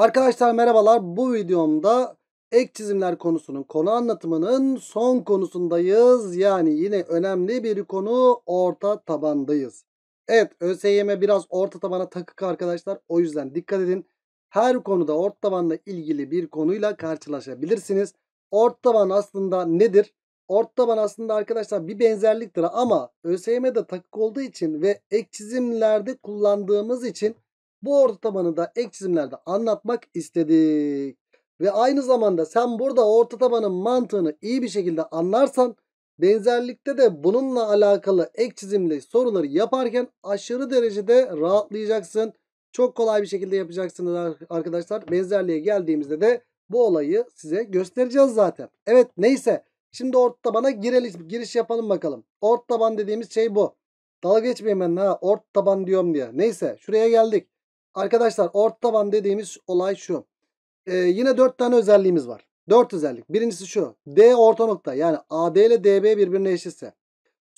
Arkadaşlar merhabalar. Bu videomda ek çizimler konusunun konu anlatımının son konusundayız. Yani yine önemli bir konu orta tabandayız. Evet ÖSYM biraz orta tabana takık arkadaşlar. O yüzden dikkat edin. Her konuda orta tabanla ilgili bir konuyla karşılaşabilirsiniz. Orta taban aslında nedir? Orta taban aslında arkadaşlar bir benzerliktir ama ÖSYM'de takık olduğu için ve ek çizimlerde kullandığımız için bu orta tabanı da ek çizimlerde anlatmak istedik. Ve aynı zamanda sen burada orta tabanın mantığını iyi bir şekilde anlarsan benzerlikte de bununla alakalı ek çizimli soruları yaparken aşırı derecede rahatlayacaksın. Çok kolay bir şekilde yapacaksınız arkadaşlar. Benzerliğe geldiğimizde de bu olayı size göstereceğiz zaten. Evet neyse şimdi orta tabana girelim, giriş yapalım bakalım. Orta taban dediğimiz şey bu. Dalga geçmeyin ben ha orta taban diyorum diye. Neyse şuraya geldik. Arkadaşlar orta taban dediğimiz olay şu. Ee, yine 4 tane özelliğimiz var. 4 özellik. Birincisi şu. D orta nokta yani AD ile DB birbirine eşitse.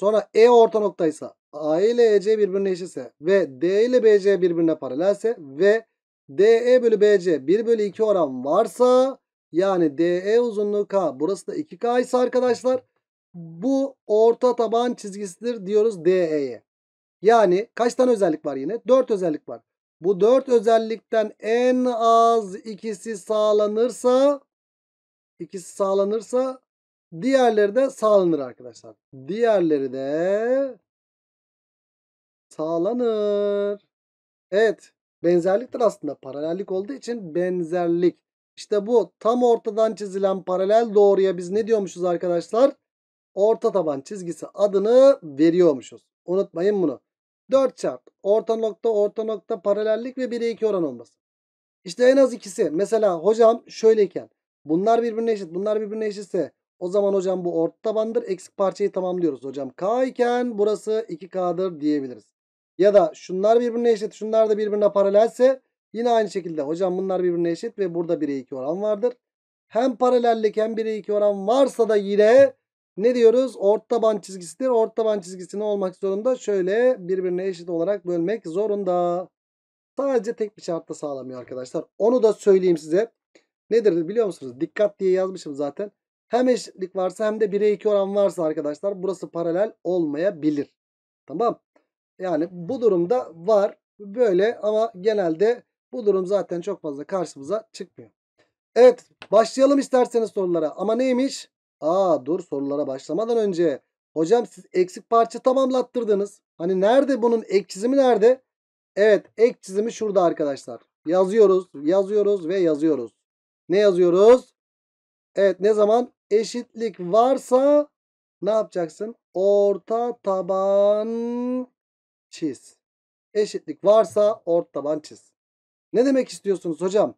Sonra E orta noktaysa AE ile EC birbirine eşitse ve D ile BC birbirine paralelse ve DE bölü BC 1 bölü 2 oran varsa yani DE uzunluğu K burası da 2K ise arkadaşlar bu orta taban çizgisidir diyoruz DE'ye. Yani kaç tane özellik var yine? 4 özellik var. Bu dört özellikten en az ikisi sağlanırsa ikisi sağlanırsa diğerleri de sağlanır arkadaşlar. Diğerleri de sağlanır. Evet benzerliktir aslında. Paralellik olduğu için benzerlik. İşte bu tam ortadan çizilen paralel doğruya biz ne diyormuşuz arkadaşlar? Orta taban çizgisi adını veriyormuşuz. Unutmayın bunu. 4 çarp orta nokta orta nokta paralellik ve 1'e 2 oran olması. İşte en az ikisi. Mesela hocam şöyleyken bunlar birbirine eşit bunlar birbirine eşitse o zaman hocam bu orta tabandır. Eksik parçayı tamamlıyoruz hocam. K iken burası 2K'dır diyebiliriz. Ya da şunlar birbirine eşit şunlar da birbirine paralelse yine aynı şekilde hocam bunlar birbirine eşit ve burada 1'e 2 oran vardır. Hem paralellik hem 1'e 2 oran varsa da yine ne diyoruz? Ort taban çizgisidir. Ort taban çizgisini olmak zorunda? Şöyle birbirine eşit olarak bölmek zorunda. Sadece tek bir şartta sağlamıyor arkadaşlar. Onu da söyleyeyim size. Nedir biliyor musunuz? Dikkat diye yazmışım zaten. Hem eşitlik varsa hem de 1'e 2 oran varsa arkadaşlar burası paralel olmayabilir. Tamam. Yani bu durumda var böyle ama genelde bu durum zaten çok fazla karşımıza çıkmıyor. Evet başlayalım isterseniz sorulara. Ama neymiş? Aa dur sorulara başlamadan önce. Hocam siz eksik parça tamamlattırdınız. Hani nerede bunun ek çizimi nerede? Evet ek çizimi şurada arkadaşlar. Yazıyoruz, yazıyoruz ve yazıyoruz. Ne yazıyoruz? Evet ne zaman eşitlik varsa ne yapacaksın? Orta taban çiz. Eşitlik varsa orta taban çiz. Ne demek istiyorsunuz hocam?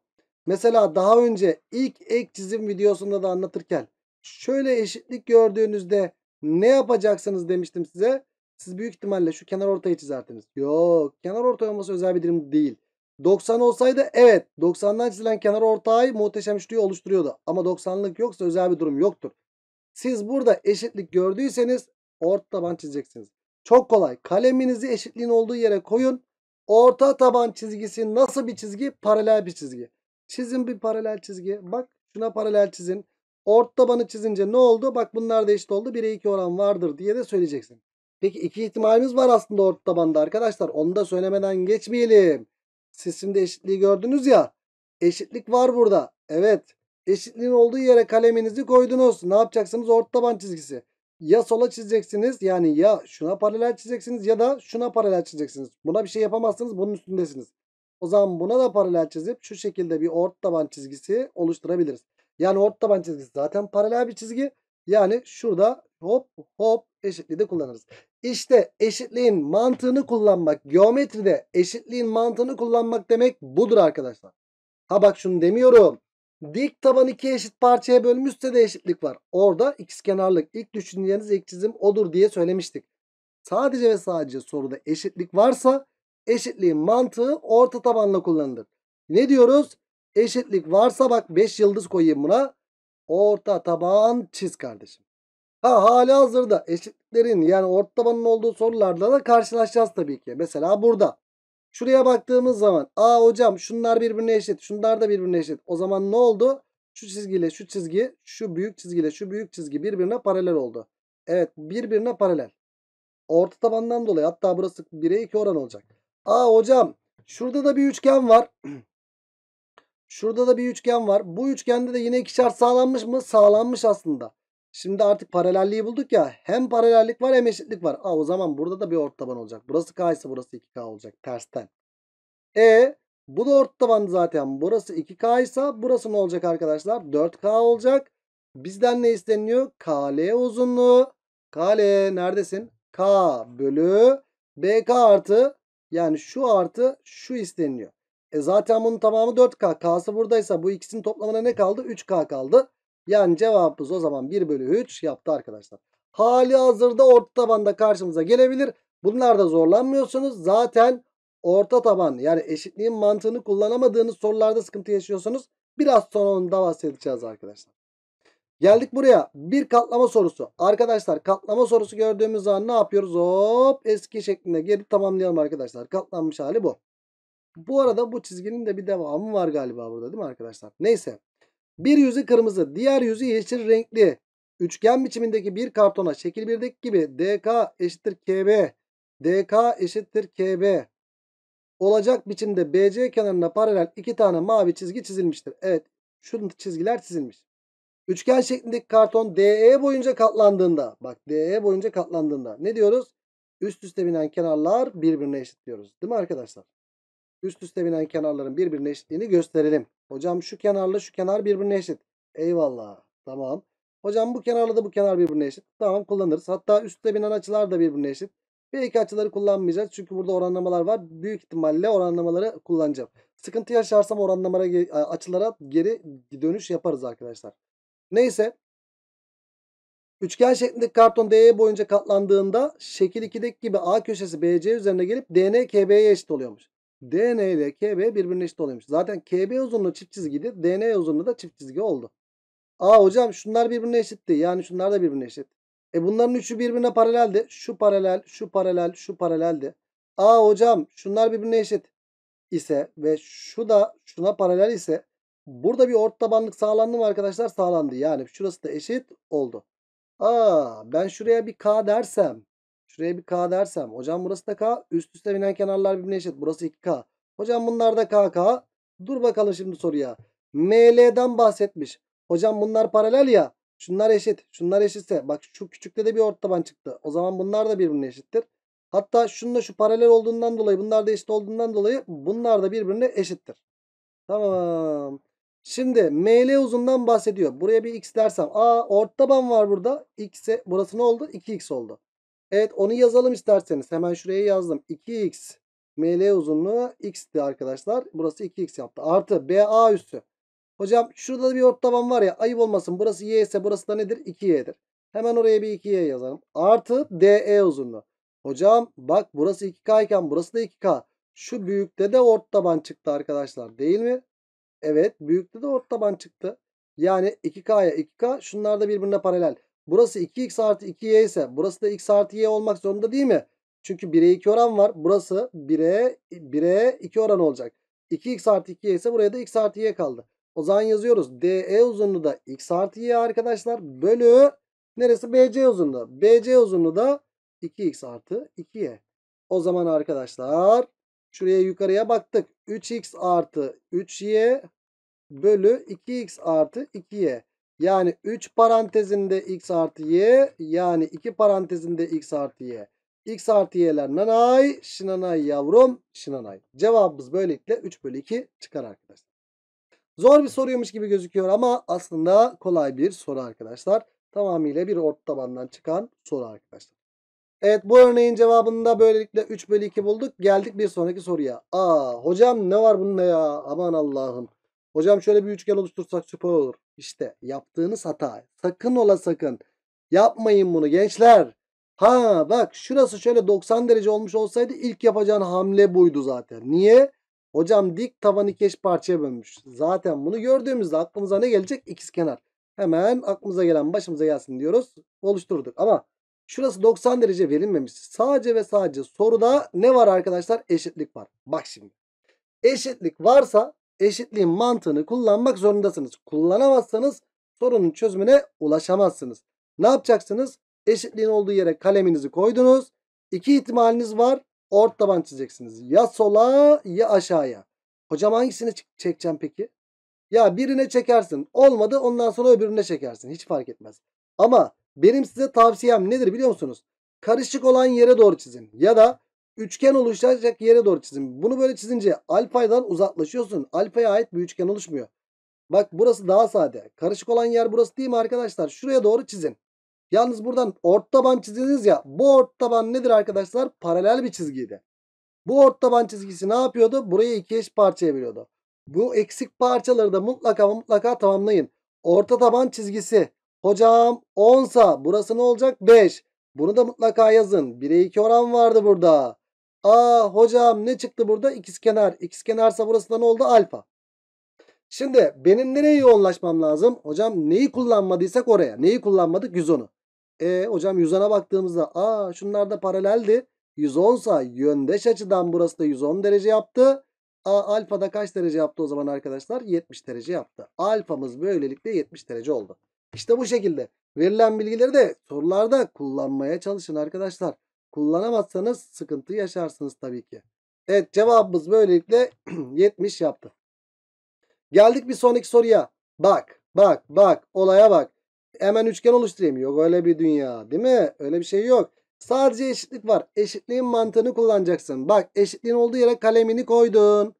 Mesela daha önce ilk ek çizim videosunda da anlatırken şöyle eşitlik gördüğünüzde ne yapacaksınız demiştim size. Siz büyük ihtimalle şu kenar ortayı çizerdiniz. Yok kenar ortay olması özel bir dilim değil. 90 olsaydı evet 90'dan çizilen kenar ortayı muhteşem üçlüyü oluşturuyordu. Ama 90'lık yoksa özel bir durum yoktur. Siz burada eşitlik gördüyseniz orta taban çizeceksiniz. Çok kolay. Kaleminizi eşitliğin olduğu yere koyun. Orta taban çizgisi nasıl bir çizgi? Paralel bir çizgi. Çizin bir paralel çizgi. Bak şuna paralel çizin. Ort tabanı çizince ne oldu? Bak bunlar da eşit oldu. 1'e 2 oran vardır diye de söyleyeceksin. Peki iki ihtimalimiz var aslında ort tabanda arkadaşlar. Onu da söylemeden geçmeyelim. Siz şimdi eşitliği gördünüz ya. Eşitlik var burada. Evet. Eşitliğin olduğu yere kaleminizi koydunuz. Ne yapacaksınız? Ort taban çizgisi. Ya sola çizeceksiniz. Yani ya şuna paralel çizeceksiniz ya da şuna paralel çizeceksiniz. Buna bir şey yapamazsınız. Bunun üstündesiniz. O zaman buna da paralel çizip şu şekilde bir ort taban çizgisi oluşturabiliriz. Yani orta taban çizgisi zaten paralel bir çizgi. Yani şurada hop hop eşitliği de kullanırız. İşte eşitliğin mantığını kullanmak, geometride eşitliğin mantığını kullanmak demek budur arkadaşlar. Ha bak şunu demiyorum. Dik taban iki eşit parçaya bölmüşse de eşitlik var. Orada ikizkenarlık ilk düşüneceğiniz ilk çizim odur diye söylemiştik. Sadece ve sadece soruda eşitlik varsa eşitliğin mantığı orta tabanla kullanılır. Ne diyoruz? Eşitlik varsa bak 5 yıldız koyayım buna. Orta taban çiz kardeşim. Ha hali hazırda eşitliklerin yani orta tabanın olduğu sorularla da karşılaşacağız tabii ki. Mesela burada. Şuraya baktığımız zaman aa hocam şunlar birbirine eşit şunlar da birbirine eşit. O zaman ne oldu? Şu çizgiyle şu çizgi şu büyük çizgiyle şu büyük çizgi birbirine paralel oldu. Evet birbirine paralel. Orta tabandan dolayı hatta burası 1'e 2 oran olacak. Aa hocam şurada da bir üçgen var. Şurada da bir üçgen var. Bu üçgende de yine ikişer sağlanmış mı? Sağlanmış aslında. Şimdi artık paralelliği bulduk ya. Hem paralellik var hem eşitlik var. Aa, o zaman burada da bir ort taban olacak. Burası K ise burası 2K olacak. Tersten. E bu da ort tabandı zaten. Burası 2K ise burası ne olacak arkadaşlar? 4K olacak. Bizden ne isteniyor? KL uzunluğu. KL neredesin? K bölü BK artı yani şu artı şu isteniyor. E zaten bunun tamamı 4K. K'sı buradaysa bu ikisinin toplamına ne kaldı? 3K kaldı. Yani cevabımız o zaman 1 bölü 3 yaptı arkadaşlar. Hali hazırda orta tabanda karşımıza gelebilir. Bunlarda zorlanmıyorsunuz. Zaten orta taban yani eşitliğin mantığını kullanamadığınız sorularda sıkıntı yaşıyorsunuz. Biraz sonra onu da bahsedeceğiz arkadaşlar. Geldik buraya. Bir katlama sorusu. Arkadaşlar katlama sorusu gördüğümüz zaman ne yapıyoruz? Hop eski şeklinde geri tamamlayalım arkadaşlar. Katlanmış hali bu. Bu arada bu çizginin de bir devamı var galiba burada değil mi arkadaşlar? Neyse. Bir yüzü kırmızı, diğer yüzü yeşil renkli. Üçgen biçimindeki bir kartona şekil 1'deki gibi DK eşittir KB, DK eşittir KB olacak biçimde BC kenarına paralel iki tane mavi çizgi çizilmiştir. Evet şu çizgiler çizilmiş. Üçgen şeklindeki karton DE boyunca katlandığında bak DE boyunca katlandığında ne diyoruz? Üst üste binen kenarlar birbirine eşit diyoruz. Değil mi arkadaşlar? Üst üste binen kenarların birbirine eşitliğini gösterelim. Hocam şu kenarla şu kenar birbirine eşit. Eyvallah. Tamam. Hocam bu kenarla da bu kenar birbirine eşit. Tamam kullanırız. Hatta üstte binen açılar da birbirine eşit. Belki açıları kullanmayacağız. Çünkü burada oranlamalar var. Büyük ihtimalle oranlamaları kullanacağım. Sıkıntı yaşarsam oranlamara açılara geri dönüş yaparız arkadaşlar. Neyse. Üçgen şeklindeki karton DE boyunca katlandığında şekil 2'deki gibi A köşesi BC üzerine gelip DN KB'ye eşit oluyormuş. DN ile KB birbirine eşit oluyormuş. Zaten KB uzunluğu çift çizgiydi. DN uzunluğu da çift çizgi oldu. Aa hocam şunlar birbirine eşitti. Yani şunlar da birbirine eşit. E bunların üçü birbirine paraleldi. Şu paralel, şu paralel, şu paraleldi. Aa hocam şunlar birbirine eşit ise ve şu da şuna paralel ise burada bir ort tabanlık sağlandı mı arkadaşlar? Sağlandı. Yani şurası da eşit oldu. Aa ben şuraya bir K dersem Şuraya bir K dersem. Hocam burası da K. Üst üste binen kenarlar birbirine eşit. Burası 2K. Hocam bunlar da KK. Dur bakalım şimdi soruya. ML'den bahsetmiş. Hocam bunlar paralel ya. Şunlar eşit. Şunlar eşitse. Bak şu küçükte de bir ort taban çıktı. O zaman bunlar da birbirine eşittir. Hatta şunla şu paralel olduğundan dolayı bunlar da eşit olduğundan dolayı bunlar da birbirine eşittir. Tamam. Şimdi ML uzundan bahsediyor. Buraya bir x dersem. Aa ort taban var burada. X'e burası ne oldu? 2x oldu. Evet onu yazalım isterseniz. Hemen şuraya yazdım. 2x ml uzunluğu x'ti arkadaşlar. Burası 2x yaptı. Artı BA üssü. Hocam şurada da bir ort taban var ya ayıp olmasın. Burası y ise burası da nedir? 2y'dir. Hemen oraya bir 2y yazalım. Artı DE uzunluğu. Hocam bak burası 2K iken burası da 2K. Şu büyükte de ort taban çıktı arkadaşlar değil mi? Evet büyükte de ort taban çıktı. Yani 2K'ya 2K şunlar da birbirine paralel. Burası 2x artı 2y ise burası da x artı y olmak zorunda değil mi? Çünkü 1'e 2 oran var. Burası 1'e 1'e 2 oran olacak. 2x artı 2y ise buraya da x artı y kaldı. O zaman yazıyoruz. DE uzunluğu da x artı y arkadaşlar bölü neresi BC uzunluğu? BC uzunluğu da 2x artı 2y. O zaman arkadaşlar şuraya yukarıya baktık. 3x artı 3y bölü 2x artı 2y. Yani 3 parantezinde x artı y yani 2 parantezinde x artı y. X artı y'ler nanay, şinanay yavrum, şinanay. Cevabımız böylelikle 3 bölü 2 çıkar arkadaşlar. Zor bir soruymuş gibi gözüküyor ama aslında kolay bir soru arkadaşlar. Tamamıyla bir orta tabandan çıkan soru arkadaşlar. Evet bu örneğin cevabını da böylelikle 3 bölü 2 bulduk. Geldik bir sonraki soruya. Aa hocam ne var bunda ya aman Allah'ım. Hocam şöyle bir üçgen oluştursak süper olur. İşte yaptığınız hata. Sakın ola sakın. Yapmayın bunu gençler. Ha bak şurası şöyle 90 derece olmuş olsaydı ilk yapacağın hamle buydu zaten. Niye? Hocam dik tavanı keş eş parçaya bölmüş. Zaten bunu gördüğümüzde aklımıza ne gelecek? İkizkenar. Hemen aklımıza gelen başımıza gelsin diyoruz. Oluşturduk ama şurası 90 derece verilmemiş. Sadece ve sadece soruda ne var arkadaşlar? Eşitlik var. Bak şimdi. Eşitlik varsa eşitliğin mantığını kullanmak zorundasınız. Kullanamazsanız sorunun çözümüne ulaşamazsınız. Ne yapacaksınız? Eşitliğin olduğu yere kaleminizi koydunuz. İki ihtimaliniz var. Ort taban çizeceksiniz. Ya sola ya aşağıya. Hocam hangisini çekeceğim peki? Ya birine çekersin. Olmadı ondan sonra öbürüne çekersin. Hiç fark etmez. Ama benim size tavsiyem nedir biliyor musunuz? Karışık olan yere doğru çizin. Ya da üçgen oluşacak yere doğru çizin. Bunu böyle çizince alfaydan uzaklaşıyorsun. Alfaya ait bir üçgen oluşmuyor. Bak burası daha sade. Karışık olan yer burası değil mi arkadaşlar? Şuraya doğru çizin. Yalnız buradan ort taban çizdiniz ya. Bu ort taban nedir arkadaşlar? Paralel bir çizgiydi. Bu ort taban çizgisi ne yapıyordu? Burayı iki eş parçaya bölüyordu. Bu eksik parçaları da mutlaka mutlaka tamamlayın. Orta taban çizgisi. Hocam 10 sa burası ne olacak? 5. Bunu da mutlaka yazın. 1'e 2 oran vardı burada. Aa hocam ne çıktı burada? kenar İkizkenar. kenarsa burası da ne oldu? Alfa. Şimdi benim nereye yoğunlaşmam lazım? Hocam neyi kullanmadıysak oraya. Neyi kullanmadık? 110'u. E hocam 110'a baktığımızda aa şunlar da paraleldi. 110 sa yöndeş açıdan burası da 110 derece yaptı. A, alfa da kaç derece yaptı o zaman arkadaşlar? 70 derece yaptı. Alfamız böylelikle 70 derece oldu. İşte bu şekilde verilen bilgileri de sorularda kullanmaya çalışın arkadaşlar. Kullanamazsanız sıkıntı yaşarsınız tabii ki. Evet cevabımız böylelikle 70 yaptı. Geldik bir sonraki soruya. Bak, bak, bak, olaya bak. Hemen üçgen oluşturayım. Yok öyle bir dünya değil mi? Öyle bir şey yok. Sadece eşitlik var. Eşitliğin mantığını kullanacaksın. Bak eşitliğin olduğu yere kalemini koydun.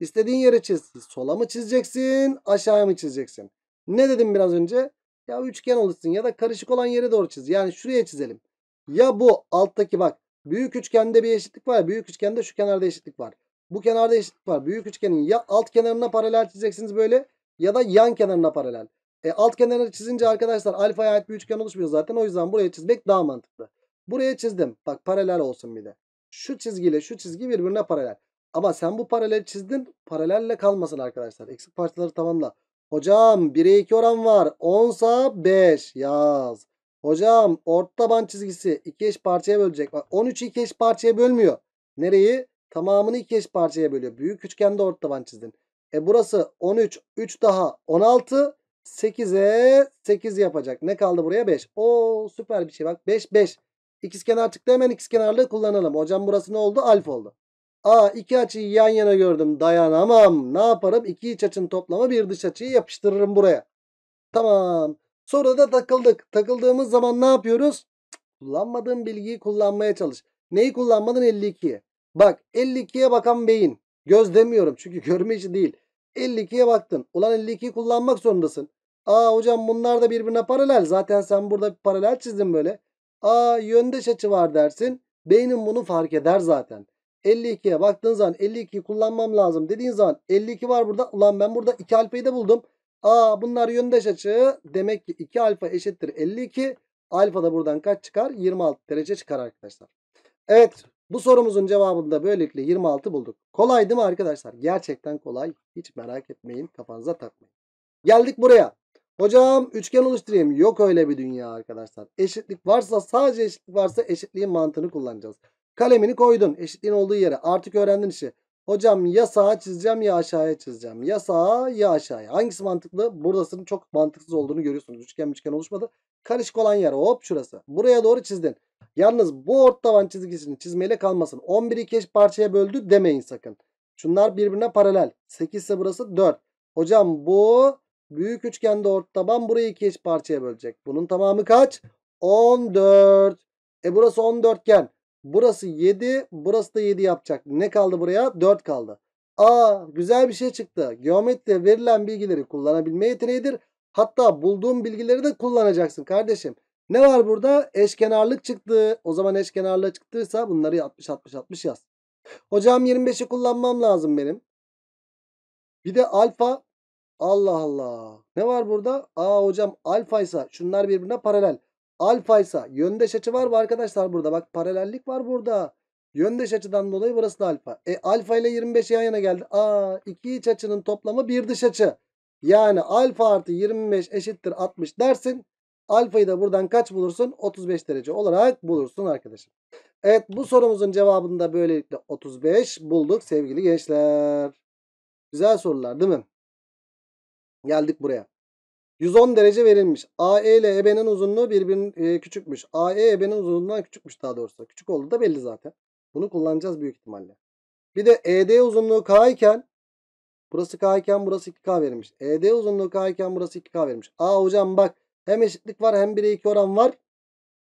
İstediğin yere çiz. Sola mı çizeceksin? Aşağıya mı çizeceksin? Ne dedim biraz önce? Ya üçgen olursun ya da karışık olan yere doğru çiz. Yani şuraya çizelim. Ya bu alttaki bak büyük üçgende bir eşitlik var. Büyük üçgende şu kenarda eşitlik var. Bu kenarda eşitlik var. Büyük üçgenin ya alt kenarına paralel çizeceksiniz böyle ya da yan kenarına paralel. E, alt kenarını çizince arkadaşlar alfaya ait bir üçgen oluşmuyor zaten. O yüzden buraya çizmek daha mantıklı. Buraya çizdim. Bak paralel olsun bir de. Şu çizgiyle şu çizgi birbirine paralel. Ama sen bu paralel çizdin. Paralelle kalmasın arkadaşlar. Eksik parçaları tamamla. Hocam 1'e 2 oran var. 10'sa 5 yaz. Hocam orta taban çizgisi iki eş parçaya bölecek. Bak 13'ü iki eş parçaya bölmüyor. Nereyi? Tamamını iki eş parçaya bölüyor. Büyük üçgende orta taban çizdin. E burası 13. 3 daha 16. 8'e 8 yapacak. Ne kaldı buraya? 5. O süper bir şey bak. 5 5. İkizkenar çıktı hemen ikiz kenarlığı kullanalım. Hocam burası ne oldu? Alf oldu. Aa iki açıyı yan yana gördüm. Dayanamam. Ne yaparım? İki iç açının toplamı bir dış açıyı yapıştırırım buraya. Tamam. Sonra da takıldık. Takıldığımız zaman ne yapıyoruz? Kullanmadığın bilgiyi kullanmaya çalış. Neyi kullanmadın? 52'ye. Bak 52'ye bakan beyin. Göz demiyorum çünkü görme işi değil. 52'ye baktın. Ulan 52'yi kullanmak zorundasın. Aa hocam bunlar da birbirine paralel. Zaten sen burada bir paralel çizdin böyle. Aa yöndeş açı var dersin. Beynin bunu fark eder zaten. 52'ye baktığın zaman 52'yi kullanmam lazım dediğin zaman 52 var burada. Ulan ben burada 2 alfayı da buldum. A, bunlar yöndeş açı. Demek ki 2 alfa eşittir 52. Alfa da buradan kaç çıkar? 26 derece çıkar arkadaşlar. Evet bu sorumuzun cevabını da böylelikle 26 bulduk. Kolay değil mi arkadaşlar? Gerçekten kolay. Hiç merak etmeyin. Kafanıza takmayın. Geldik buraya. Hocam üçgen oluşturayım. Yok öyle bir dünya arkadaşlar. Eşitlik varsa sadece eşitlik varsa eşitliğin mantığını kullanacağız. Kalemini koydun. Eşitliğin olduğu yere. Artık öğrendin işi. Hocam ya sağa çizeceğim ya aşağıya çizeceğim. Ya sağa ya aşağıya. Hangisi mantıklı? Buradasının çok mantıksız olduğunu görüyorsunuz. Üçgen üçgen oluşmadı. Karışık olan yer hop şurası. Buraya doğru çizdin. Yalnız bu ort tavan çizgisini çizmeyle kalmasın. 11'i keş parçaya böldü demeyin sakın. Şunlar birbirine paralel. 8 ise burası 4. Hocam bu büyük üçgende ort taban burayı iki eş parçaya bölecek. Bunun tamamı kaç? 14. E burası 14 gen. Burası 7. Burası da 7 yapacak. Ne kaldı buraya? 4 kaldı. Aa güzel bir şey çıktı. Geometride verilen bilgileri kullanabilme yeteneğidir. Hatta bulduğun bilgileri de kullanacaksın kardeşim. Ne var burada? Eşkenarlık çıktı. O zaman eşkenarlık çıktıysa bunları 60-60-60 yaz. Hocam 25'i kullanmam lazım benim. Bir de alfa. Allah Allah. Ne var burada? Aa hocam alfaysa, şunlar birbirine paralel. Alfa ise yöndeş açı var mı arkadaşlar burada? Bak paralellik var burada. Yöndeş açıdan dolayı burası da alfa. E alfa ile 25 yan yana geldi. Aa iki iç açının toplamı bir dış açı. Yani alfa artı 25 eşittir 60 dersin. Alfayı da buradan kaç bulursun? 35 derece olarak bulursun arkadaşım. Evet bu sorumuzun cevabını da böylelikle 35 bulduk sevgili gençler. Güzel sorular değil mi? Geldik buraya. 110 derece verilmiş. AE ile EB'nin uzunluğu birbirinin e, küçükmüş. AE EB'nin uzunluğundan küçükmüş daha doğrusu. Küçük oldu da belli zaten. Bunu kullanacağız büyük ihtimalle. Bir de ED uzunluğu K iken burası K iken burası 2K verilmiş. ED uzunluğu K iken burası 2K verilmiş. Aa hocam bak hem eşitlik var hem 1'e 2 oran var.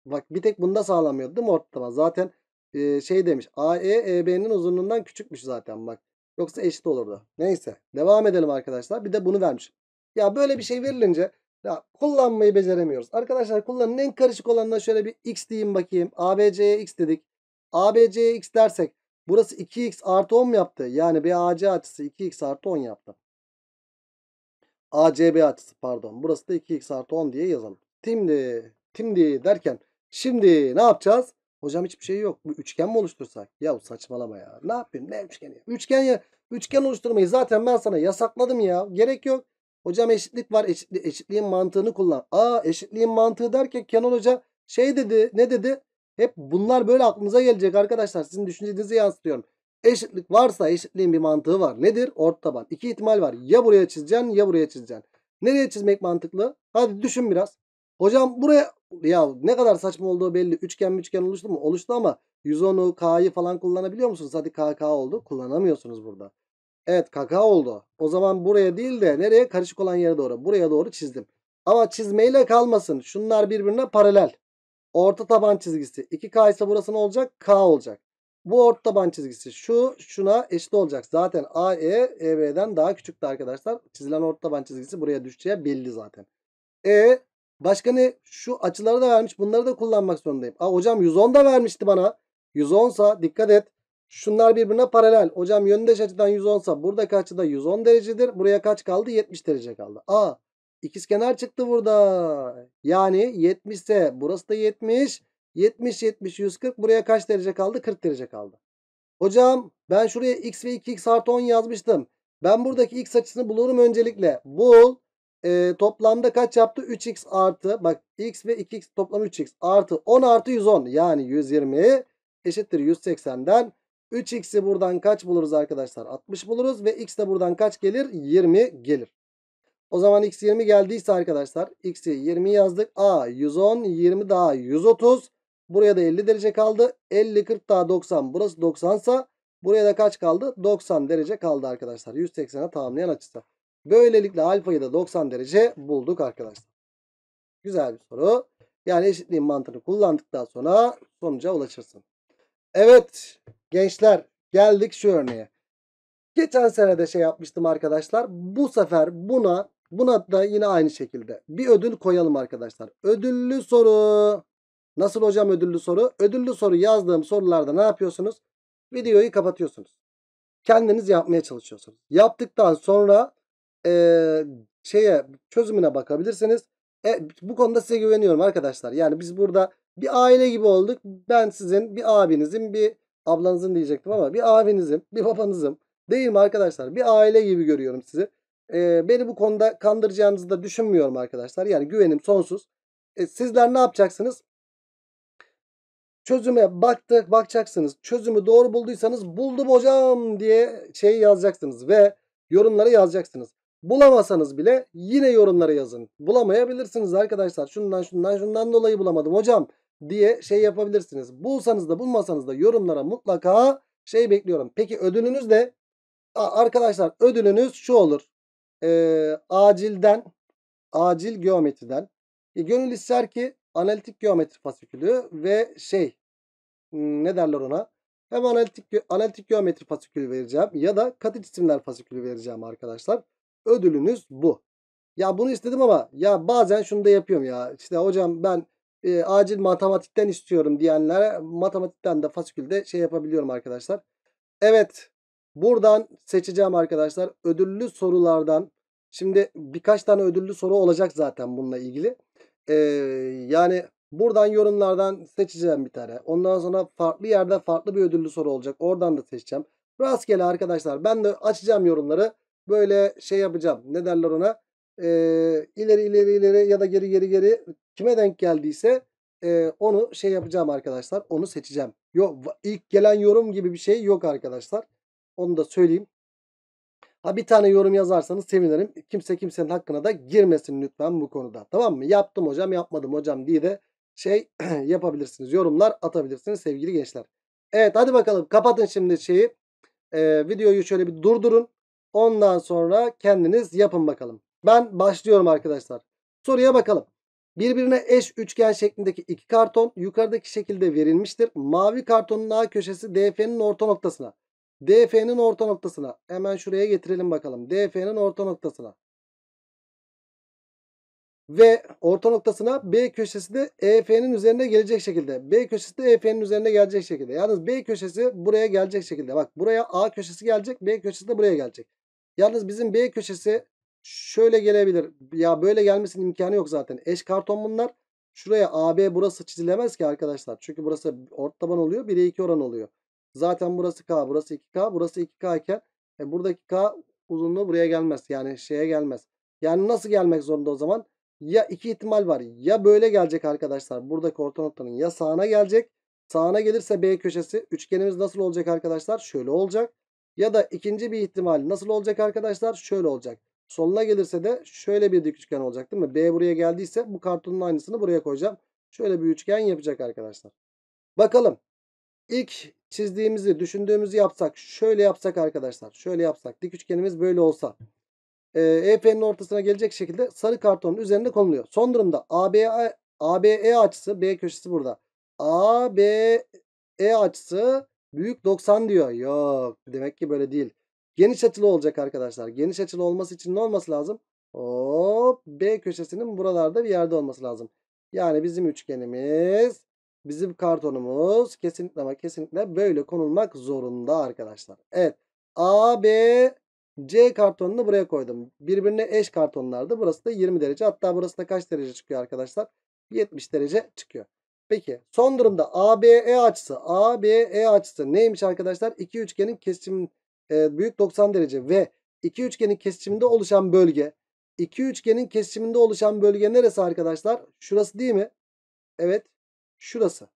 Bak bir tek bunda sağlamıyordu değil mi ortama? Zaten e, şey demiş. AE EB'nin uzunluğundan küçükmüş zaten bak. Yoksa eşit olurdu. Neyse. Devam edelim arkadaşlar. Bir de bunu vermiş. Ya böyle bir şey verilince ya kullanmayı beceremiyoruz. Arkadaşlar kullanın en karışık olanına şöyle bir x diyeyim bakayım. ABC'ye x dedik. ABC'ye x dersek burası 2x artı 10 yaptı? Yani bir BAC açısı 2x artı 10 yaptı. ACB açısı pardon. Burası da 2x artı 10 diye yazalım. Şimdi, şimdi derken şimdi ne yapacağız? Hocam hiçbir şey yok. Bu üçgen mi oluştursak? Ya saçmalama ya. Ne yapayım? Ne üçgeni? Üçgen ya. Üçgen oluşturmayı zaten ben sana yasakladım ya. Gerek yok. Hocam eşitlik var. Eşitli, eşitliğin mantığını kullan. Aa eşitliğin mantığı derken Kenan Hoca şey dedi. Ne dedi? Hep bunlar böyle aklınıza gelecek arkadaşlar. Sizin düşüncenizi yansıtıyorum. Eşitlik varsa eşitliğin bir mantığı var. Nedir? Orta taban. İki ihtimal var. Ya buraya çizeceksin ya buraya çizeceksin. Nereye çizmek mantıklı? Hadi düşün biraz. Hocam buraya ya ne kadar saçma olduğu belli. Üçgen üçgen oluştu mu? Oluştu ama 110'u K'yı falan kullanabiliyor musunuz? Hadi KK oldu. Kullanamıyorsunuz burada. Evet kaka oldu. O zaman buraya değil de nereye? Karışık olan yere doğru. Buraya doğru çizdim. Ama çizmeyle kalmasın. Şunlar birbirine paralel. Orta taban çizgisi 2K ise burası ne olacak? K olacak. Bu orta taban çizgisi şu şuna eşit olacak. Zaten AE EB'den daha küçüktü arkadaşlar. Çizilen orta taban çizgisi buraya düşeceği belli zaten. E başka ne? Şu açıları da vermiş. Bunları da kullanmak zorundayım. Aa hocam 110 da vermişti bana. 110 sa dikkat et. Şunlar birbirine paralel. Hocam yöndeş açıdan 110 sa buradaki açıda 110 derecedir. Buraya kaç kaldı? 70 derece kaldı. A. İkizkenar çıktı burada. Yani 70 ise burası da 70. 70 70 140 buraya kaç derece kaldı? 40 derece kaldı. Hocam ben şuraya x ve 2x artı 10 yazmıştım. Ben buradaki x açısını bulurum öncelikle. Bul. E, toplamda kaç yaptı? 3x artı bak x ve 2x toplam 3x artı 10 artı 110 yani 120 eşittir 180'den 3x'i buradan kaç buluruz arkadaşlar? 60 buluruz ve x de buradan kaç gelir? 20 gelir. O zaman x 20 geldiyse arkadaşlar x'i 20 yazdık. A 110, 20 daha 130. Buraya da 50 derece kaldı. 50, 40 daha 90. Burası 90 sa buraya da kaç kaldı? 90 derece kaldı arkadaşlar. 180'e tamamlayan açısı. Böylelikle alfayı da 90 derece bulduk arkadaşlar. Güzel bir soru. Yani eşitliğin mantığını kullandıktan sonra sonuca ulaşırsın. Evet gençler geldik şu örneğe. Geçen sene de şey yapmıştım arkadaşlar. Bu sefer buna buna da yine aynı şekilde bir ödül koyalım arkadaşlar. Ödüllü soru. Nasıl hocam ödüllü soru? Ödüllü soru yazdığım sorularda ne yapıyorsunuz? Videoyu kapatıyorsunuz. Kendiniz yapmaya çalışıyorsunuz. Yaptıktan sonra ee, şeye çözümüne bakabilirsiniz. E, bu konuda size güveniyorum arkadaşlar. Yani biz burada bir aile gibi olduk. Ben sizin bir abinizin bir ablanızın diyecektim ama bir abinizin bir babanızın Değil mi arkadaşlar? Bir aile gibi görüyorum sizi. Ee, beni bu konuda kandıracağınızı da düşünmüyorum arkadaşlar. Yani güvenim sonsuz. E, sizler ne yapacaksınız? Çözüme baktık, bakacaksınız. Çözümü doğru bulduysanız buldum hocam diye şeyi yazacaksınız ve yorumları yazacaksınız. Bulamasanız bile yine yorumları yazın. Bulamayabilirsiniz arkadaşlar. Şundan şundan şundan dolayı bulamadım hocam diye şey yapabilirsiniz. Bulsanız da bulmasanız da yorumlara mutlaka şey bekliyorum. Peki ödülünüz de arkadaşlar ödülünüz şu olur. Ee, acilden acil geometriden e, gönül ister ki analitik geometri fasikülü ve şey hmm, ne derler ona? Hem analitik analitik geometri fasikülü vereceğim ya da katı cisimler fasikülü vereceğim arkadaşlar. Ödülünüz bu. Ya bunu istedim ama ya bazen şunu da yapıyorum ya. İşte hocam ben e, acil matematikten istiyorum diyenlere matematikten de fasikülde şey yapabiliyorum arkadaşlar. Evet buradan seçeceğim arkadaşlar ödüllü sorulardan. Şimdi birkaç tane ödüllü soru olacak zaten bununla ilgili. E, yani buradan yorumlardan seçeceğim bir tane. Ondan sonra farklı yerde farklı bir ödüllü soru olacak. Oradan da seçeceğim. Rastgele arkadaşlar ben de açacağım yorumları. Böyle şey yapacağım. Ne derler ona? e, ee, ileri ileri ileri ya da geri geri geri Kime denk geldiyse e, onu şey yapacağım arkadaşlar. Onu seçeceğim. Yok ilk gelen yorum gibi bir şey yok arkadaşlar. Onu da söyleyeyim. Ha bir tane yorum yazarsanız sevinirim. Kimse kimsenin hakkına da girmesin lütfen bu konuda. Tamam mı? Yaptım hocam yapmadım hocam diye de şey yapabilirsiniz. Yorumlar atabilirsiniz sevgili gençler. Evet hadi bakalım kapatın şimdi şeyi. Ee, videoyu şöyle bir durdurun. Ondan sonra kendiniz yapın bakalım. Ben başlıyorum arkadaşlar. Soruya bakalım. Birbirine eş üçgen şeklindeki iki karton yukarıdaki şekilde verilmiştir. Mavi kartonun A köşesi DF'nin orta noktasına. DF'nin orta noktasına. Hemen şuraya getirelim bakalım. DF'nin orta noktasına. Ve orta noktasına B köşesi de EF'nin üzerine gelecek şekilde. B köşesi de EF'nin üzerine gelecek şekilde. Yalnız B köşesi buraya gelecek şekilde. Bak buraya A köşesi gelecek. B köşesi de buraya gelecek. Yalnız bizim B köşesi Şöyle gelebilir. Ya böyle gelmesinin imkanı yok zaten. Eş karton bunlar. Şuraya AB burası çizilemez ki arkadaşlar. Çünkü burası ort taban oluyor. 1'e 2 oran oluyor. Zaten burası K. Burası 2K. Burası 2K iken e, buradaki K uzunluğu buraya gelmez. Yani şeye gelmez. Yani nasıl gelmek zorunda o zaman? Ya iki ihtimal var. Ya böyle gelecek arkadaşlar. Buradaki orta noktanın ya sağına gelecek. Sağına gelirse B köşesi. Üçgenimiz nasıl olacak arkadaşlar? Şöyle olacak. Ya da ikinci bir ihtimal nasıl olacak arkadaşlar? Şöyle olacak. Sonuna gelirse de şöyle bir dik üçgen olacak değil mi? B buraya geldiyse bu kartonun aynısını buraya koyacağım. Şöyle bir üçgen yapacak arkadaşlar. Bakalım. İlk çizdiğimizi düşündüğümüzü yapsak şöyle yapsak arkadaşlar. Şöyle yapsak dik üçgenimiz böyle olsa. Ee, e, ortasına gelecek şekilde sarı kartonun üzerinde konuluyor. Son durumda ABE, ABE açısı B köşesi burada. ABE açısı büyük 90 diyor. Yok demek ki böyle değil. Geniş açılı olacak arkadaşlar. Geniş açılı olması için ne olması lazım? Hop B köşesinin buralarda bir yerde olması lazım. Yani bizim üçgenimiz, bizim kartonumuz kesinlikle ama kesinlikle böyle konulmak zorunda arkadaşlar. Evet. A, B, C kartonunu buraya koydum. Birbirine eş kartonlardı. Burası da 20 derece. Hatta burası da kaç derece çıkıyor arkadaşlar? 70 derece çıkıyor. Peki son durumda ABE açısı, ABE açısı neymiş arkadaşlar? İki üçgenin kesim e, büyük 90 derece ve iki üçgenin kesişiminde oluşan bölge. iki üçgenin kesişiminde oluşan bölge neresi arkadaşlar? Şurası değil mi? Evet. Şurası.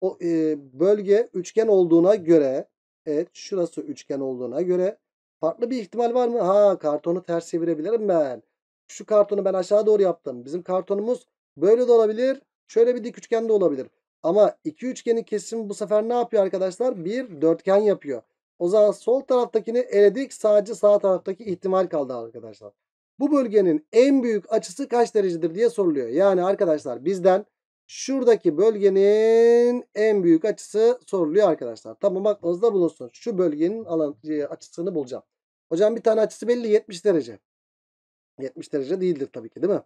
O e, bölge üçgen olduğuna göre evet şurası üçgen olduğuna göre farklı bir ihtimal var mı? Ha kartonu ters çevirebilirim ben. Şu kartonu ben aşağı doğru yaptım. Bizim kartonumuz böyle de olabilir. Şöyle bir dik üçgen de olabilir. Ama iki üçgenin kesimi bu sefer ne yapıyor arkadaşlar? Bir dörtgen yapıyor. O zaman sol taraftakini eledik. Sadece sağ taraftaki ihtimal kaldı arkadaşlar. Bu bölgenin en büyük açısı kaç derecedir diye soruluyor. Yani arkadaşlar bizden şuradaki bölgenin en büyük açısı soruluyor arkadaşlar. Tamam aklınızda bulunsun. Şu bölgenin alan, şey, açısını bulacağım. Hocam bir tane açısı belli 70 derece. 70 derece değildir tabii ki değil mi?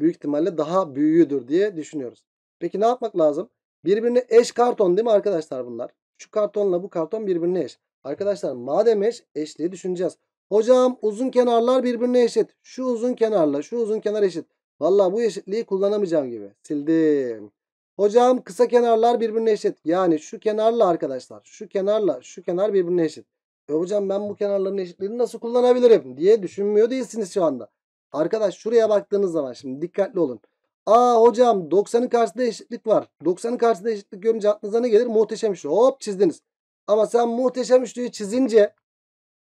Büyük ihtimalle daha büyüğüdür diye düşünüyoruz. Peki ne yapmak lazım? Birbirine eş karton değil mi arkadaşlar bunlar? Şu kartonla bu karton birbirine eş. Arkadaşlar madem eş eşliği düşüneceğiz. Hocam uzun kenarlar birbirine eşit. Şu uzun kenarla şu uzun kenar eşit. Valla bu eşitliği kullanamayacağım gibi. Sildim. Hocam kısa kenarlar birbirine eşit. Yani şu kenarla arkadaşlar şu kenarla şu kenar birbirine eşit. E hocam ben bu kenarların eşitliğini nasıl kullanabilirim diye düşünmüyor değilsiniz şu anda. Arkadaş şuraya baktığınız zaman şimdi dikkatli olun. Aa hocam 90'ın karşısında eşitlik var. 90'ın karşısında eşitlik görünce aklınıza ne gelir? Muhteşem şu. Hop çizdiniz. Ama sen muhteşem üçlüyü çizince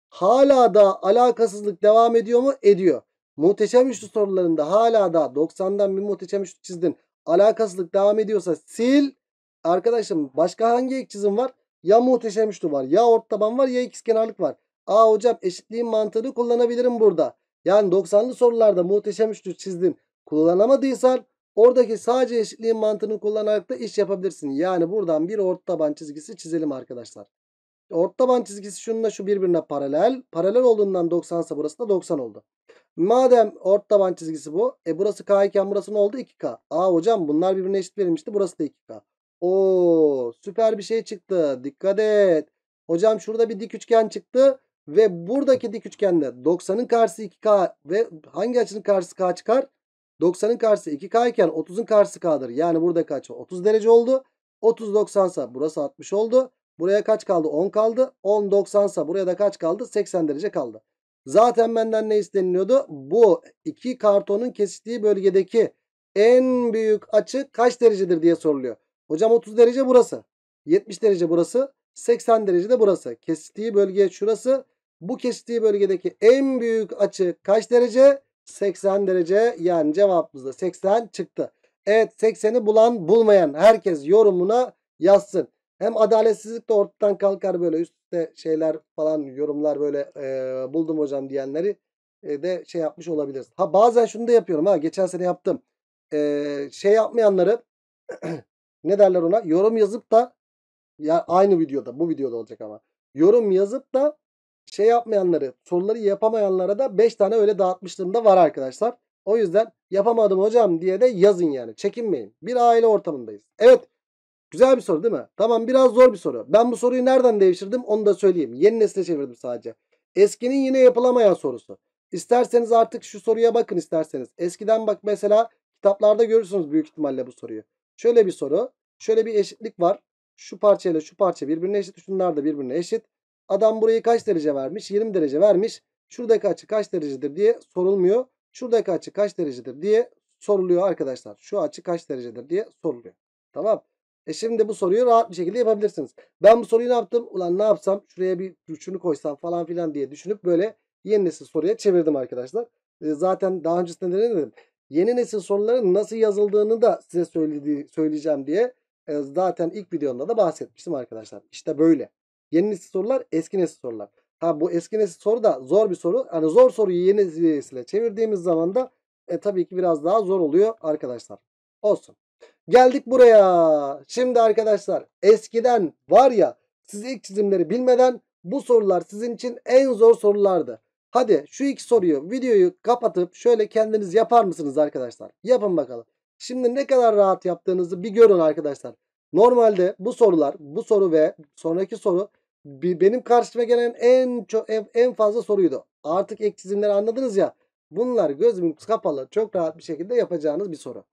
hala da alakasızlık devam ediyor mu? Ediyor. Muhteşem üçlü sorularında hala da 90'dan bir muhteşem üçlü çizdin. Alakasızlık devam ediyorsa sil. Arkadaşım başka hangi ek çizim var? Ya muhteşem üçlü var ya ort taban var ya ikizkenarlık var. Aa hocam eşitliğin mantığını kullanabilirim burada. Yani 90'lı sorularda muhteşem üçlü çizdin kullanamadıysan Oradaki sadece eşitliğin mantığını kullanarak da iş yapabilirsin. Yani buradan bir orta taban çizgisi çizelim arkadaşlar. Orta taban çizgisi şununla şu birbirine paralel. Paralel olduğundan 90 ise burası da 90 oldu. Madem orta taban çizgisi bu. E burası K iken burası ne oldu? 2K. Aa hocam bunlar birbirine eşit verilmişti. Burası da 2K. Oo süper bir şey çıktı. Dikkat et. Hocam şurada bir dik üçgen çıktı. Ve buradaki dik üçgende 90'ın karşısı 2K ve hangi açının karşısı K çıkar? 90'ın karşısı 2K iken 30'un karşısı K'dır. Yani burada kaç? 30 derece oldu. 30 90 sa burası 60 oldu. Buraya kaç kaldı? 10 kaldı. 10 90 sa buraya da kaç kaldı? 80 derece kaldı. Zaten benden ne isteniliyordu? Bu iki kartonun kesiştiği bölgedeki en büyük açı kaç derecedir diye soruluyor. Hocam 30 derece burası. 70 derece burası. 80 derece de burası. Kesiştiği bölge şurası. Bu kesiştiği bölgedeki en büyük açı kaç derece? 80 derece yani cevabımızda 80 çıktı. Evet 80'i bulan bulmayan herkes yorumuna yazsın. Hem adaletsizlik de ortadan kalkar böyle üstte şeyler falan yorumlar böyle e, buldum hocam diyenleri e, de şey yapmış olabiliriz. Ha bazen şunu da yapıyorum ha geçen sene yaptım. E, şey yapmayanları ne derler ona yorum yazıp da ya aynı videoda bu videoda olacak ama yorum yazıp da şey yapmayanları soruları yapamayanlara da 5 tane öyle dağıtmışlığım da var arkadaşlar. O yüzden yapamadım hocam diye de yazın yani. Çekinmeyin. Bir aile ortamındayız. Evet. Güzel bir soru değil mi? Tamam biraz zor bir soru. Ben bu soruyu nereden devşirdim onu da söyleyeyim. Yeni nesle çevirdim sadece. Eskinin yine yapılamayan sorusu. İsterseniz artık şu soruya bakın isterseniz. Eskiden bak mesela kitaplarda görürsünüz büyük ihtimalle bu soruyu. Şöyle bir soru. Şöyle bir eşitlik var. Şu parçayla şu parça birbirine eşit. Şunlar da birbirine eşit. Adam burayı kaç derece vermiş? 20 derece vermiş. Şuradaki açı kaç derecedir diye sorulmuyor. Şuradaki açı kaç derecedir diye soruluyor arkadaşlar. Şu açı kaç derecedir diye soruluyor. Tamam. E şimdi bu soruyu rahat bir şekilde yapabilirsiniz. Ben bu soruyu ne yaptım? Ulan ne yapsam? Şuraya bir şunu koysam falan filan diye düşünüp böyle yeni nesil soruya çevirdim arkadaşlar. E zaten daha öncesinde ne dedim? Yeni nesil soruların nasıl yazıldığını da size söyledi, söyleyeceğim diye e zaten ilk videomda da bahsetmiştim arkadaşlar. İşte böyle. Yeni nesil sorular eski nesil sorular. Ha bu eski nesil soru da zor bir soru. Hani zor soruyu yeni nesile çevirdiğimiz zaman da e, tabii ki biraz daha zor oluyor arkadaşlar. Olsun. Geldik buraya. Şimdi arkadaşlar eskiden var ya siz ilk çizimleri bilmeden bu sorular sizin için en zor sorulardı. Hadi şu iki soruyu videoyu kapatıp şöyle kendiniz yapar mısınız arkadaşlar? Yapın bakalım. Şimdi ne kadar rahat yaptığınızı bir görün arkadaşlar. Normalde bu sorular, bu soru ve sonraki soru benim karşıma gelen en çok en fazla soruydu. Artık ek çizimleri anladınız ya. Bunlar gözümüz kapalı çok rahat bir şekilde yapacağınız bir soru.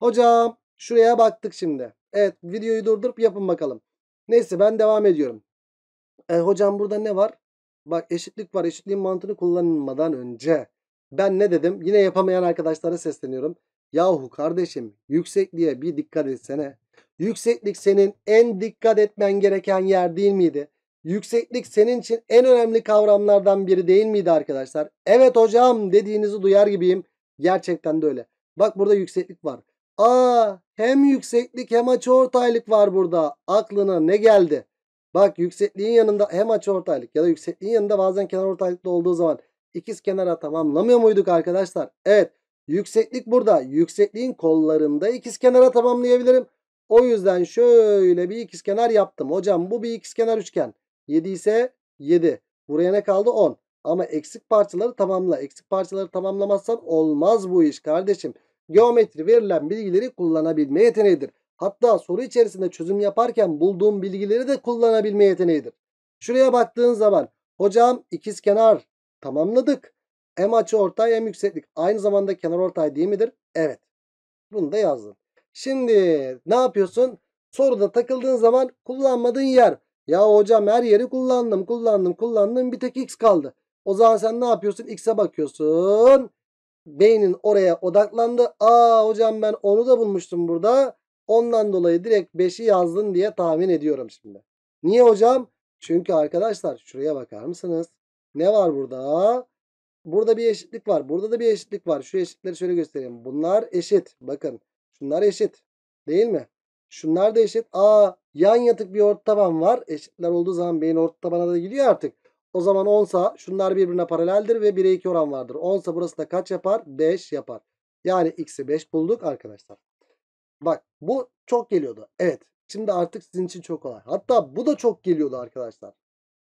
Hocam şuraya baktık şimdi. Evet videoyu durdurup yapın bakalım. Neyse ben devam ediyorum. E, hocam burada ne var? Bak eşitlik var. Eşitliğin mantığını kullanmadan önce ben ne dedim? Yine yapamayan arkadaşlara sesleniyorum. Yahu kardeşim yüksekliğe bir dikkat etsene. Yükseklik senin en dikkat etmen gereken yer değil miydi? Yükseklik senin için en önemli kavramlardan biri değil miydi arkadaşlar? Evet hocam dediğinizi duyar gibiyim. Gerçekten de öyle. Bak burada yükseklik var. Aa hem yükseklik hem açıortaylık var burada. Aklına ne geldi? Bak yüksekliğin yanında hem açıortaylık ya da yüksekliğin yanında bazen kenar ortaylıkta olduğu zaman ikiz kenara tamamlamıyor muyduk arkadaşlar? Evet. Yükseklik burada. Yüksekliğin kollarında ikiz kenara tamamlayabilirim. O yüzden şöyle bir ikizkenar yaptım. Hocam bu bir ikizkenar üçgen. 7 ise 7. Buraya ne kaldı? 10. Ama eksik parçaları tamamla. Eksik parçaları tamamlamazsan olmaz bu iş kardeşim. Geometri verilen bilgileri kullanabilme yeteneğidir. Hatta soru içerisinde çözüm yaparken bulduğum bilgileri de kullanabilme yeteneğidir. Şuraya baktığın zaman hocam ikizkenar tamamladık. M açı ortay M yükseklik aynı zamanda kenar ortay değil midir? Evet. Bunu da yazdım. Şimdi ne yapıyorsun? Soruda takıldığın zaman kullanmadığın yer. Ya hocam her yeri kullandım kullandım kullandım bir tek x kaldı. O zaman sen ne yapıyorsun? X'e bakıyorsun. Beynin oraya odaklandı. Aa hocam ben onu da bulmuştum burada. Ondan dolayı direkt 5'i yazdın diye tahmin ediyorum şimdi. Niye hocam? Çünkü arkadaşlar şuraya bakar mısınız? Ne var burada? Burada bir eşitlik var. Burada da bir eşitlik var. Şu eşitleri şöyle göstereyim. Bunlar eşit. Bakın Şunlar eşit. Değil mi? Şunlar da eşit. Aa yan yatık bir orta taban var. Eşitler olduğu zaman beyin orta tabana da gidiyor artık. O zaman 10 şunlar birbirine paraleldir ve 1'e 2 oran vardır. 10 burası da kaç yapar? 5 yapar. Yani x'i 5 bulduk arkadaşlar. Bak bu çok geliyordu. Evet. Şimdi artık sizin için çok kolay. Hatta bu da çok geliyordu arkadaşlar.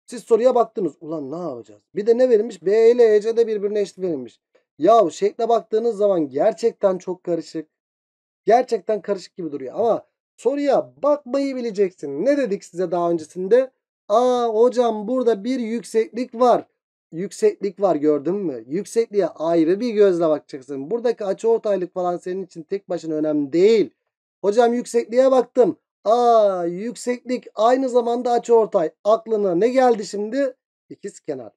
Siz soruya baktınız. Ulan ne yapacağız? Bir de ne verilmiş? B ile EC de birbirine eşit verilmiş. Yahu şekle baktığınız zaman gerçekten çok karışık. Gerçekten karışık gibi duruyor ama soruya bakmayı bileceksin. Ne dedik size daha öncesinde? Aa hocam burada bir yükseklik var. Yükseklik var gördün mü? Yüksekliğe ayrı bir gözle bakacaksın. Buradaki açı ortaylık falan senin için tek başına önemli değil. Hocam yüksekliğe baktım. Aa yükseklik aynı zamanda açı ortay. Aklına ne geldi şimdi? İkiz kenar.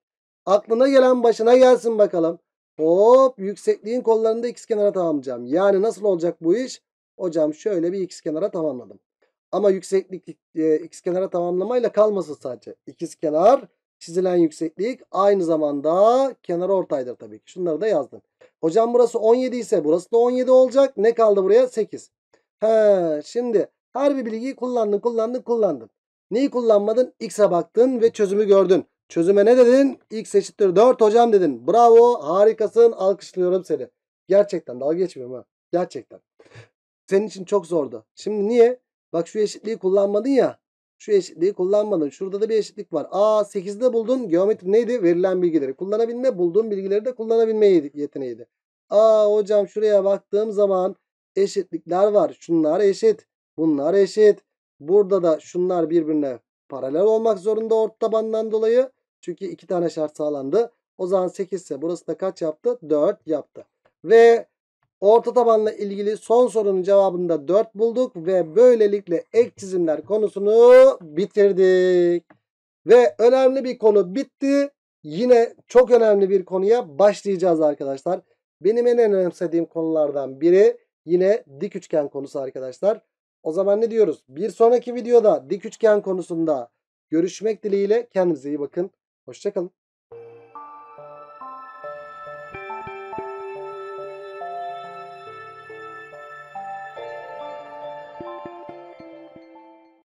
Aklına gelen başına gelsin bakalım. Hop yüksekliğin kollarını da x kenara tamamlayacağım. Yani nasıl olacak bu iş? Hocam şöyle bir x kenara tamamladım. Ama yükseklik e, x kenara tamamlamayla kalmasın sadece. İkiz kenar çizilen yükseklik aynı zamanda kenar ortaydır tabii ki. Şunları da yazdım. Hocam burası 17 ise burası da 17 olacak. Ne kaldı buraya? 8. He, şimdi her bir bilgiyi kullandın kullandın kullandın. Neyi kullanmadın? X'e baktın ve çözümü gördün. Çözüme ne dedin? X eşittir 4 hocam dedin. Bravo harikasın alkışlıyorum seni. Gerçekten dalga geçmiyorum ha. Gerçekten. Senin için çok zordu. Şimdi niye? Bak şu eşitliği kullanmadın ya. Şu eşitliği kullanmadın. Şurada da bir eşitlik var. A 8'de buldun. Geometri neydi? Verilen bilgileri kullanabilme. Bulduğun bilgileri de kullanabilme yeteneğiydi. Aa hocam şuraya baktığım zaman eşitlikler var. Şunlar eşit. Bunlar eşit. Burada da şunlar birbirine paralel olmak zorunda ort tabandan dolayı. Çünkü iki tane şart sağlandı. O zaman 8 ise burası da kaç yaptı? 4 yaptı. Ve orta tabanla ilgili son sorunun cevabında 4 bulduk. Ve böylelikle ek çizimler konusunu bitirdik. Ve önemli bir konu bitti. Yine çok önemli bir konuya başlayacağız arkadaşlar. Benim en önemsediğim konulardan biri yine dik üçgen konusu arkadaşlar. O zaman ne diyoruz? Bir sonraki videoda dik üçgen konusunda görüşmek dileğiyle kendinize iyi bakın. Hoşçakalın.